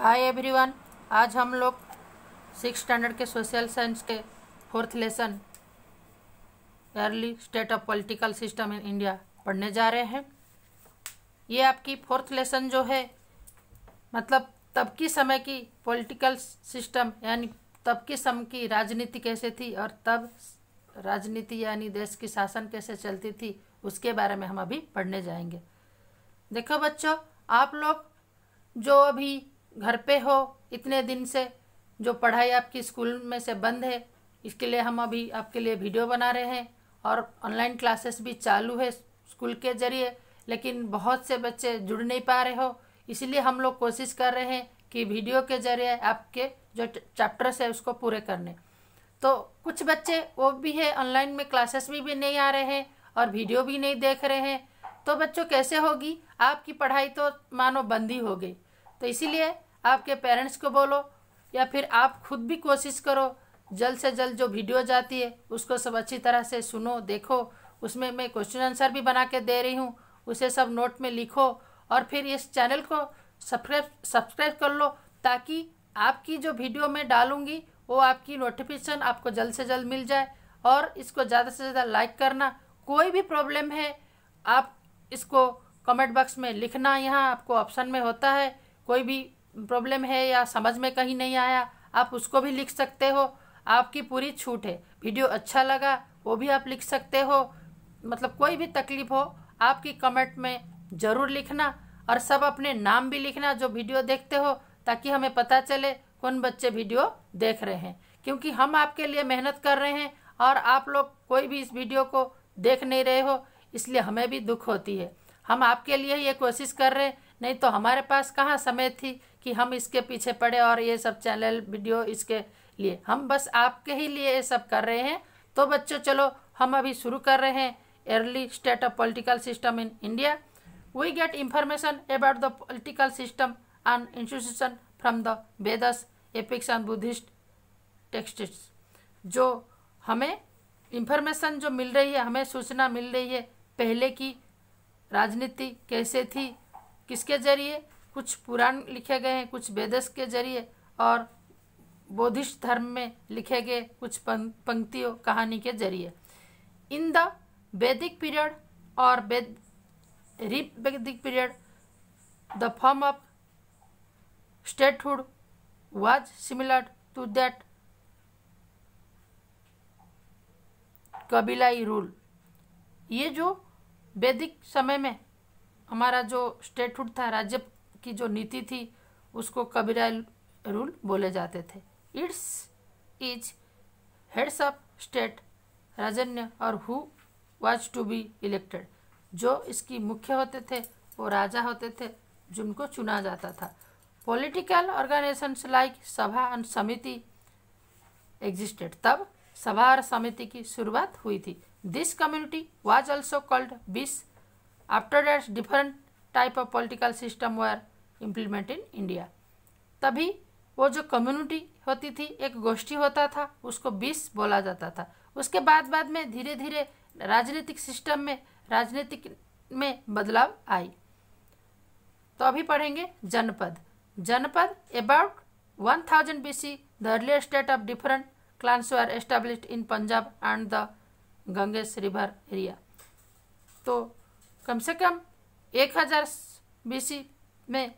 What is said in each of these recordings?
hi everyone आज हम लोग सिक्स स्टैंडर्ड के सोशल साइंस के fourth lesson early state of political system in India पढ़ने जा रहे हैं ये आपकी फोर्थ लेसन जो है मतलब तब की समय की पॉलिटिकल सिस्टम यानी तब की समय की राजनीति कैसे थी और तब राजनीति यानी देश की शासन कैसे चलती थी उसके बारे में हम अभी पढ़ने जाएंगे देखो बच्चों आप लोग जो अभी घर पे हो इतने दिन से जो पढ़ाई आपकी स्कूल में से बंद है इसके लिए हम अभी आपके लिए वीडियो बना रहे हैं और ऑनलाइन क्लासेस भी चालू है स्कूल के ज़रिए लेकिन बहुत से बच्चे जुड़ नहीं पा रहे हो इसलिए हम लोग कोशिश कर रहे हैं कि वीडियो के ज़रिए आपके जो चैप्टर्स है उसको पूरे करने तो कुछ बच्चे वो भी है ऑनलाइन में क्लासेस भी, भी नहीं आ रहे हैं और वीडियो भी नहीं देख रहे हैं तो बच्चों कैसे होगी आपकी पढ़ाई तो मानो बंद ही हो गई तो इसीलिए आपके पेरेंट्स को बोलो या फिर आप खुद भी कोशिश करो जल्द से जल्द जो वीडियो जाती है उसको सब अच्छी तरह से सुनो देखो उसमें मैं क्वेश्चन आंसर भी बना के दे रही हूँ उसे सब नोट में लिखो और फिर इस चैनल को सब्सक्राइब सब्सक्राइब कर लो ताकि आपकी जो वीडियो मैं डालूँगी वो आपकी नोटिफिकेशन आपको जल्द से जल्द मिल जाए और इसको ज़्यादा से ज़्यादा लाइक करना कोई भी प्रॉब्लम है आप इसको कमेंट बॉक्स में लिखना यहाँ आपको ऑप्शन में होता है कोई भी प्रॉब्लम है या समझ में कहीं नहीं आया आप उसको भी लिख सकते हो आपकी पूरी छूट है वीडियो अच्छा लगा वो भी आप लिख सकते हो मतलब कोई भी तकलीफ हो आपकी कमेंट में ज़रूर लिखना और सब अपने नाम भी लिखना जो वीडियो देखते हो ताकि हमें पता चले कौन बच्चे वीडियो देख रहे हैं क्योंकि हम आपके लिए मेहनत कर रहे हैं और आप लोग कोई भी इस वीडियो को देख नहीं रहे हो इसलिए हमें भी दुख होती है हम आपके लिए ये कोशिश कर रहे हैं नहीं तो हमारे पास कहाँ समय थी कि हम इसके पीछे पड़े और ये सब चैनल वीडियो इसके लिए हम बस आपके ही लिए ये सब कर रहे हैं तो बच्चों चलो हम अभी शुरू कर रहे हैं early state of political system in India we get information about the political system and institution from the Vedas epics and Buddhist text जो हमें इंफॉर्मेशन जो मिल रही है हमें सूचना मिल रही है पहले की राजनीति कैसे थी किसके जरिए कुछ पुराण लिखे गए हैं कुछ वेदस के जरिए और बौद्धिस्ट धर्म में लिखे गए कुछ पंक्तियों कहानी के जरिए इन द वैदिक पीरियड और वेद रिप Vedic period the form of statehood was similar to that कबीलाई रूल ये जो वैदिक समय में हमारा जो स्टेटहुड था राज्य की जो नीति थी उसको कबीरा रूल बोले जाते थे its is heads of state Rajanya और who was to be elected जो इसकी मुख्य होते थे वो राजा होते थे जिनको चुना जाता था political organisation like sabha and samiti existed तब सभा और समिति की शुरुआत हुई थी this community was also called vis after that different type of political system were implement in India तभी वो जो कम्युनिटी होती थी एक गोष्ठी होता था उसको बीस बोला जाता था उसके बाद बाद में धीरे धीरे राजनीतिक सिस्टम में राजनीतिक में बदलाव आई तो अभी पढ़ेंगे janapada janapada about one thousand B C the earlier state of different clans were establish in Punjab and the Ganges river area तो कम से कम एक हज़ार बीसी में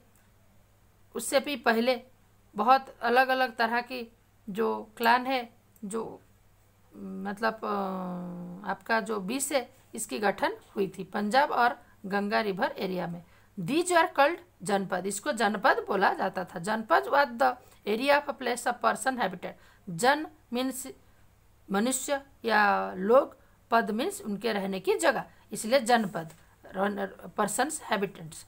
उससे भी पहले बहुत अलग अलग तरह की जो क्लान है जो मतलब आपका जो बीस है इसकी गठन हुई थी पंजाब और गंगा रिवर एरिया में दीज आर कल्ड जनपद इसको जनपद बोला जाता था janapada was the area of a place of person habitat jan means मनुष्य या लोग पद मीन्स उनके रहने की जगह इसलिए जनपद पर्सन हैबिटेंट्स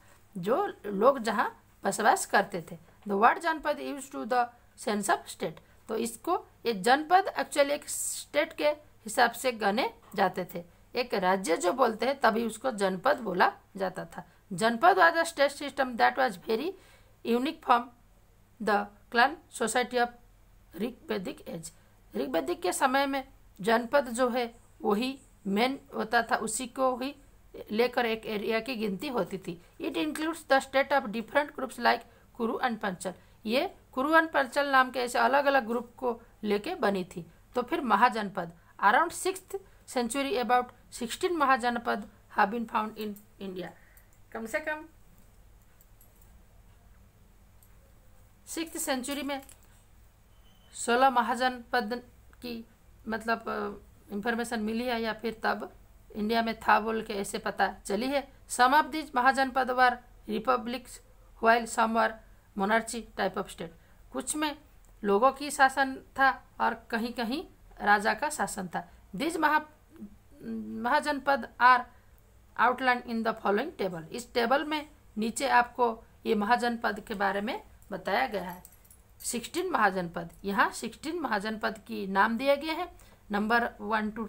जो लोग जहाँ बसवास करते थे the word janapada use to the sense of state तो इसको ये जनपद एक्चुअली एक स्टेट के हिसाब से गने जाते थे एक राज्य जो बोलते हैं तभी उसको जनपद बोला जाता था janapada was a state system that was very unique from the clan society of Rigvedic age Rigvedic के समय में जनपद जो है वही मेन होता था उसी को ही लेकर एक एरिया की गिनती होती थी it includes the state of different groups like Kuru and Panchala ये कुरु एंड पंचल नाम के ऐसे अलग अलग ग्रुप को लेके बनी थी तो फिर mahajanapada around six century about sixteen mahajanapada have been found in India कम से कम सिक्स सेंचुरी में सोलह महाजनपद की मतलब इंफॉर्मेशन मिली है या फिर तब इंडिया में था बोल के ऐसे पता चली है some of these mahajanapada were republic while some were monarchy type of state कुछ में लोगों की शासन था और कहीं कहीं राजा का शासन था these maha mahajanapada are outline in the following table इस टेबल में नीचे आपको ये महाजनपद के बारे में बताया गया है सिक्सटीन महाजनपद यहाँ सिक्सटीन महाजनपद की नाम दिए गए हैं number one two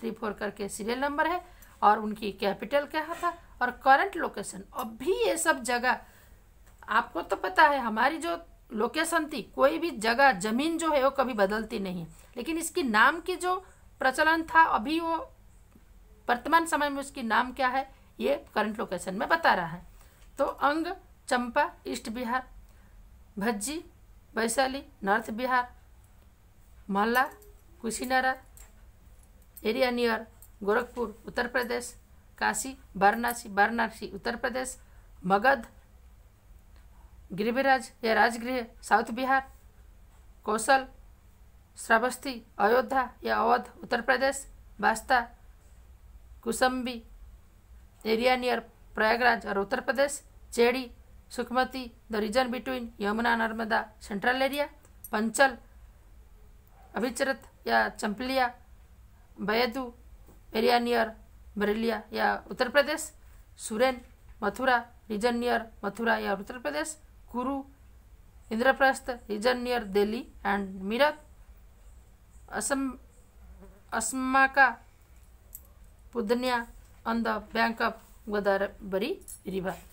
three four करके सीरियल नंबर है और उनकी कैपिटल क्या था और करंट लोकेशन अब भी ये सब जगह आपको तो पता है हमारी जो लोकेशन थी कोई भी जगह जमीन जो है वो कभी बदलती नहीं लेकिन इसकी नाम की जो प्रचलन था अभी वो वर्तमान समय में उसकी नाम क्या है ये करंट लोकेशन में बता रहा है तो Anga Champa east Bihar Vajji Vaishali north Bihar Malla Kushinara area near Gorakhpur Uttar Pradesh Kashi Varanasi Varanasi Uttar Pradesh Magadha Girivraj या राजगृह साउथ बिहार कौशल श्रावस्ती अयोध्या या अवध उत्तर प्रदेश बास्ता कुसंबी एरिया नियर प्रयागराज और Uttar Pradesh Chedi Suktimati the region between Yamuna Narmada central area Panchala अभिचरत या चंपलिया बैदू एरिया नियर बरेलिया या उत्तर प्रदेश सुरेन मथुरा रीजन नियर मथुरा या Uttar Pradesh Kuru Indraprastha region near Delhi and Meerut Assaka Ashmaka Paudanya on the bank of Godavari river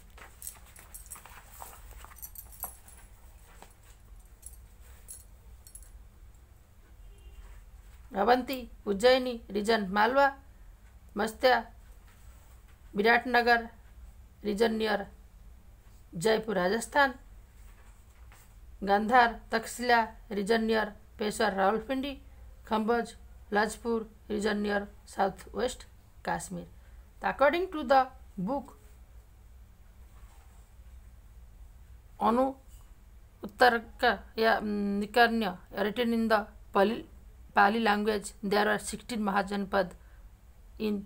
Avanti Ujjaini region Malwa मस्त्या Viratnagar region near Jaipur Rajasthan Gandhara Taxila region near Peshawar Rawalpindi Kamboja Rajapura region near south west Kashmir to the book Anguttara का या Nikaya written in the पलिल Pali language there are sixteen mahajanapada in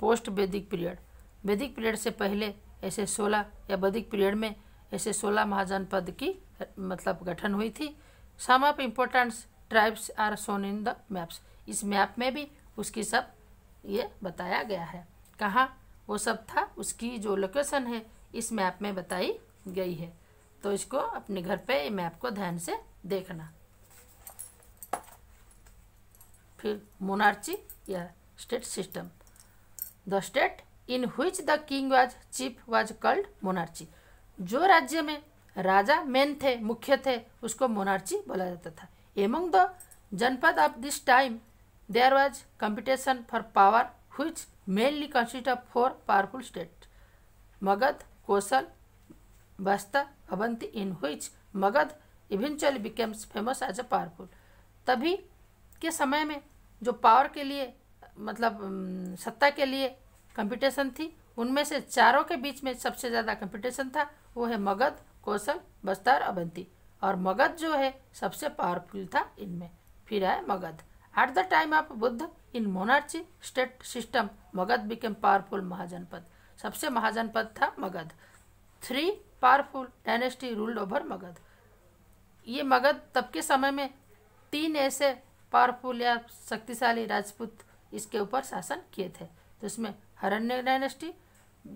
post Vedic period Vedic period से पहले ऐसे सोलह या वैदिक पीरियड में ऐसे सोलह महाजनपद की मतलब गठन हुई थी some of importance tribes are shown in the maps इस मैप में भी उसकी सब ये बताया गया है कहाँ वो सब था उसकी जो लोकेशन है इस मैप में बताई गई है तो इसको अपने घर पे मैप को ध्यान से देखना फिर मोनार्ची या state system the state in which the king was chief was called monarchy जो राज्य में राजा मेन थे मुख्य थे उसको मोनार्ची बोला जाता था among the janapada of this time there was competition for power which mainly consist of four powerful state Magadha Kosala बस्ता Avanti in which Magadha eventually becomes famous as a powerful तभी के समय में जो पावर के लिए मतलब सत्ता के लिए कंपटीशन थी उनमें से चारों के बीच में सबसे ज़्यादा कंपटीशन था वो है मगध कौशल बस्तर अवंती और मगध जो है सबसे पावरफुल था इनमें फिर है Magadha at the time of Buddha in monarchy state system Magadha became powerful mahajanapada सबसे महाजनपद था Magadha three powerful dynasty ruled over Magadha ये मगध तब के समय में तीन ऐसे पावरफुल या शक्तिशाली राजपूत इसके ऊपर शासन किए थे तो इसमें Haryanka dynasty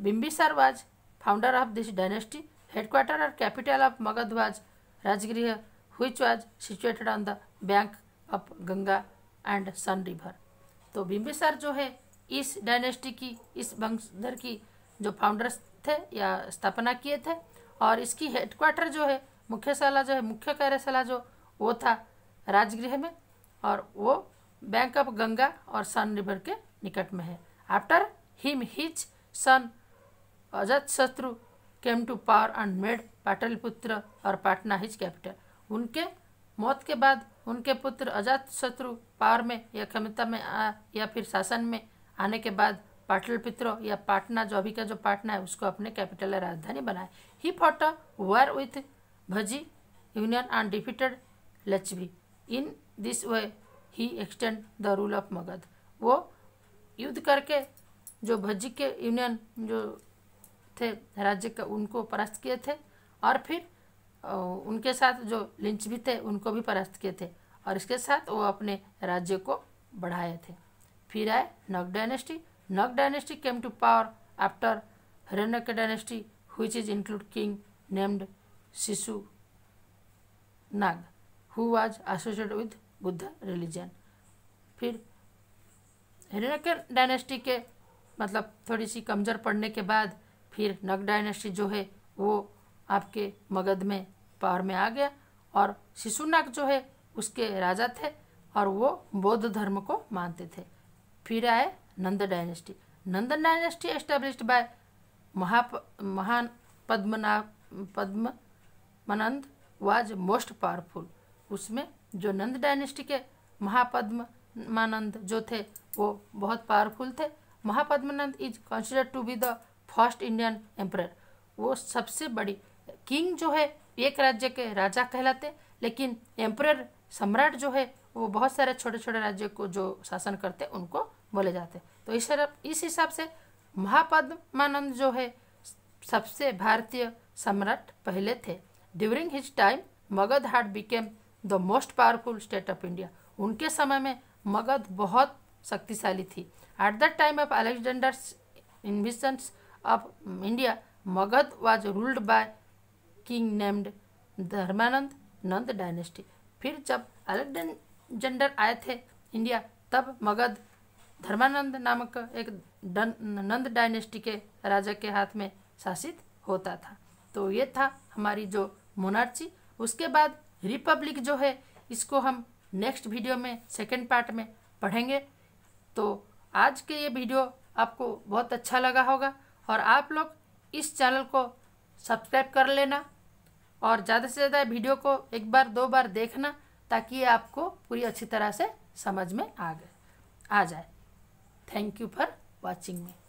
Bimbisara was founder of this dynasty headquarter और capital of Magadha was Rajgriha which was situated on the bank of Ganga and Son river तो बिम्बिसार जो है इस डायनेस्टी की इस वंशधर की जो फाउंडर्स थे या स्थापना किए थे और इसकी हेडक्वार्टर जो है मुख्यशाला जो है मुख्य कार्यशाला जो वो था राजगृह में और वो बैंक ऑफ गंगा और सन रिवर के निकट में है after him his son Ajatashatru came to power and made Pataliputra और पाटना हिज कैपिटल उनके मौत के बाद उनके पुत्र अजात शत्रु पावर में या क्षमता में आ, या फिर शासन में आने के बाद पाटलिपुत्र या पाटना जो अभी का जो पाटना है उसको अपने कैपिटल या राजधानी बनाए he fought a war with Vajji union and defeated Lakshmi in this way he extend the rule of Magadha वो युद्ध करके जो भज्जी के यूनियन जो थे राज्य का उनको परास्त किए थे और फिर उनके साथ जो लिंच भी थे उनको भी परास्त किए थे और इसके साथ वो अपने राज्य को बढ़ाए थे फिर आए Naga dynasty Naga dynasty came to power after Haryanka dynasty हुई is include king named Shishunaga who was associate with Buddha religion फिर हेरेकन डायनेस्टी के मतलब थोड़ी सी कमज़ोर पड़ने के बाद फिर नग डायनेस्टी जो है वो आपके मगध में पार में आ गया और शिशुनाग जो है उसके राजा थे और वो बौद्ध धर्म को मानते थे फिर आए Nanda dynasty Nandan dynasty establish by Maha Mahan Padmana Padma Mananda was most powerful उसमें जो नंद डायनेस्टी के महापद्मानंद जो थे वो बहुत पावरफुल थे Mahapadmananda is consider to be the first Indian emperor वो सबसे बड़ी किंग जो है एक राज्य के राजा कहलाते लेकिन एम्प्रर सम्राट जो है वो बहुत सारे छोटे छोटे राज्य को जो शासन करते उनको बोले जाते तो इस इस हिसाब से महापद्मानंद जो है सबसे भारतीय सम्राट पहले थे during his time Magadha had became the most powerful state of India उनके समय में मगध बहुत शक्तिशाली थी at the time of Alexander invasions of India Magadha was ruled by king named Dharmananda Nanda dynasty फिर जब अलेक्जेंडर आए थे इंडिया तब मगध धर्मानंद नामक एक नंद डायनेस्टी के राजा के हाथ में शासित होता था तो ये था हमारी जो मोनार्ची उसके बाद रिपब्लिक जो है इसको हम नेक्स्ट वीडियो में सेकेंड पार्ट में पढ़ेंगे तो आज के ये वीडियो आपको बहुत अच्छा लगा होगा और आप लोग इस चैनल को सब्सक्राइब कर लेना और ज़्यादा से ज़्यादा वीडियो को एक बार दो बार देखना ताकि ये आपको पूरी अच्छी तरह से समझ में आ गए आ जाए thank you for watching me